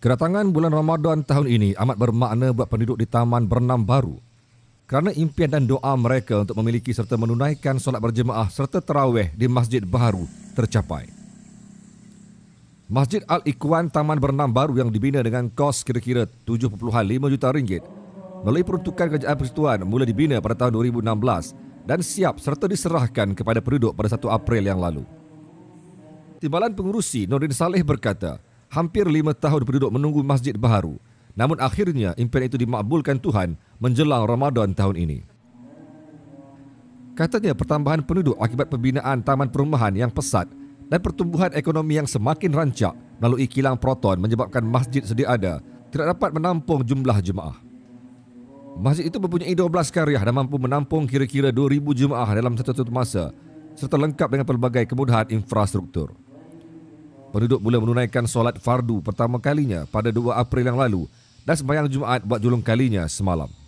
Kedatangan bulan Ramadan tahun ini amat bermakna buat penduduk di Taman Bernam Baru. Kerana impian dan doa mereka untuk memiliki serta menunaikan solat berjemaah serta terawih di Masjid Baru tercapai. Masjid Al-Ikwan Taman Bernam Baru yang dibina dengan kos kira-kira 70.5 juta ringgit melalui peruntukan kerajaan persetuan mula dibina pada tahun 2016 dan siap serta diserahkan kepada penduduk pada 1 April yang lalu. Timbalan pengurusi Nordin Saleh berkata, hampir lima tahun penduduk menunggu masjid baru, Namun akhirnya impian itu dimakbulkan Tuhan menjelang Ramadan tahun ini. Katanya pertambahan penduduk akibat pembinaan taman perumahan yang pesat dan pertumbuhan ekonomi yang semakin rancak melalui kilang proton menyebabkan masjid sedia ada tidak dapat menampung jumlah jemaah. Masjid itu mempunyai 12 karyah dan mampu menampung kira-kira 2,000 jemaah dalam satu-satu masa serta lengkap dengan pelbagai kemudahan infrastruktur. Penduduk mula menunaikan solat fardu pertama kalinya pada 2 April yang lalu dan sembahyang Jumaat buat julung kalinya semalam.